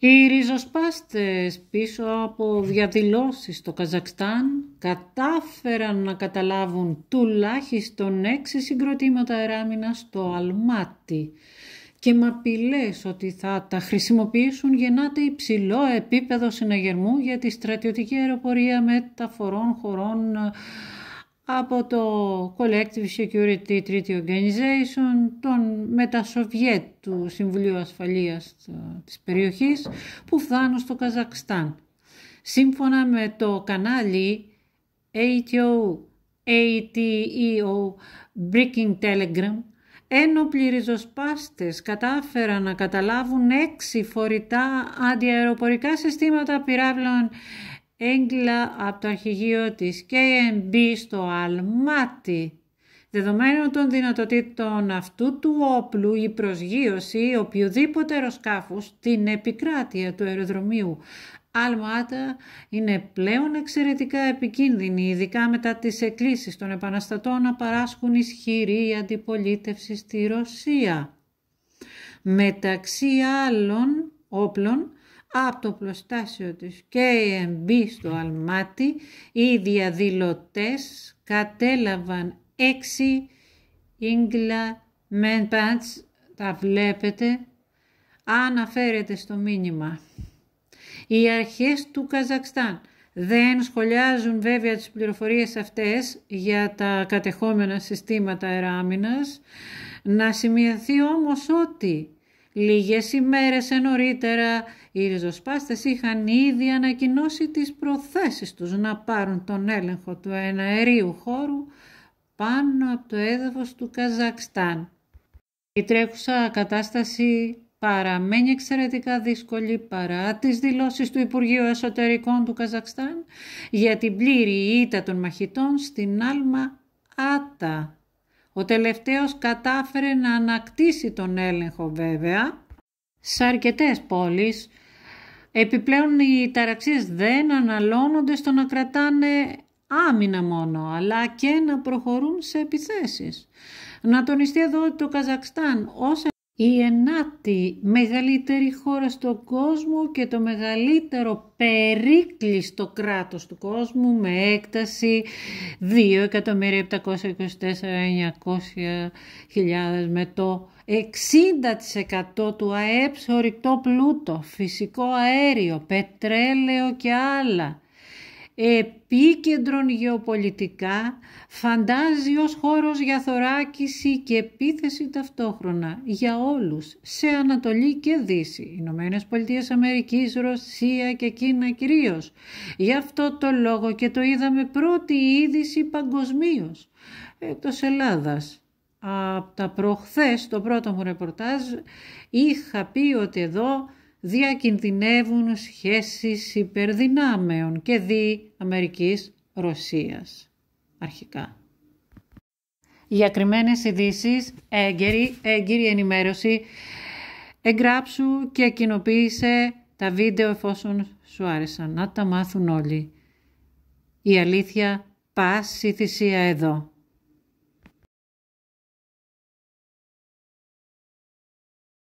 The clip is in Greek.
Οι ριζοσπάστες πίσω από διαδηλώσεις στο Καζακστάν κατάφεραν να καταλάβουν τουλάχιστον έξι συγκροτήματα αεράμινα στο Αλμάτι και με απειλές ότι θα τα χρησιμοποιήσουν γεννάται υψηλό επίπεδο συναγερμού για τη στρατιωτική αεροπορία μεταφορών χωρών από το Collective Security Treaty Organization, τον μετασοβιέτ του Συμβουλίου Ασφαλείας ε, της περιοχής, που φτάνουν στο Καζακστάν. Σύμφωνα με το κανάλι ATO, ATEO Breaking Telegram, ένοπλοι ριζοσπάστες κατάφεραν να καταλάβουν έξι φορητά αντιαεροπορικά συστήματα πυράβλων έγκλα από το αρχηγείο της KMB στο Αλμάτι. Δεδομένων των δυνατοτήτων αυτού του όπλου, η προσγείωση οποιοδήποτε αεροσκάφους στην επικράτεια του αεροδρομίου Αλμάτα είναι πλέον εξαιρετικά επικίνδυνη, ειδικά μετά τις εκκλήσεις των επαναστατών να παράσχουν ισχυρή αντιπολίτευση στη Ρωσία. Μεταξύ άλλων όπλων, από το πλωστάσιο της KMB στο Αλμάτι οι διαδηλωτές κατέλαβαν έξι ίγκλα μεν τα βλέπετε, αναφέρεται στο μήνυμα. Οι αρχές του Καζακστάν δεν σχολιάζουν βέβαια τις πληροφορίες αυτές για τα κατεχόμενα συστήματα εράμινας. Να σημειωθεί όμως ότι Λίγες ημέρες ενωρίτερα οι ριζοσπάστες είχαν ήδη ανακοινώσει τις προθέσεις τους να πάρουν τον έλεγχο του εναερίου χώρου πάνω από το έδαφος του Καζακστάν. Η τρέχουσα κατάσταση παραμένει εξαιρετικά δύσκολη παρά τις δηλώσεις του Υπουργείου Εσωτερικών του Καζακστάν για την πλήρη ήττα των μαχητών στην Άλμα Άτα. Ο τελευταίος κατάφερε να ανακτήσει τον έλεγχο βέβαια σε αρκετές πόλεις. Επιπλέον οι ταραξίες δεν αναλώνονται στο να κρατάνε άμυνα μόνο, αλλά και να προχωρούν σε επιθέσεις. Να τονιστεί εδώ το Καζακστάν ως η ενάτη μεγαλύτερη χώρα στον κόσμο και το μεγαλύτερο περίκλειστο κράτος του κόσμου με έκταση 2.724.900.000 με το 60% του ΑΕΠ σε πλούτο, φυσικό αέριο, πετρέλαιο και άλλα επίκεντρον γεωπολιτικά, φαντάζει ως χώρος για θωράκιση και επίθεση ταυτόχρονα για όλους, σε Ανατολή και Δύση, Ηνωμένες Πολιτείες Αμερικής, Ρωσία και Κίνα κυρίως. Γι' αυτό το λόγο και το είδαμε πρώτη είδηση παγκοσμίως. Εκτός Ελλάδας, από τα προχθές, το πρώτο μου ρεπορτάζ, είχα πει ότι εδώ διακινδυνεύουν σχέσεις υπερδυνάμεων και δι Αμερικής Ρωσίας αρχικά. Για ακριμένες ειδήσει, έγκαιρη, έγκυρη ενημέρωση, εγγράψου και κοινοποίησε τα βίντεο εφόσον σου άρεσαν. Να τα μάθουν όλοι. Η αλήθεια πάση θυσία εδώ.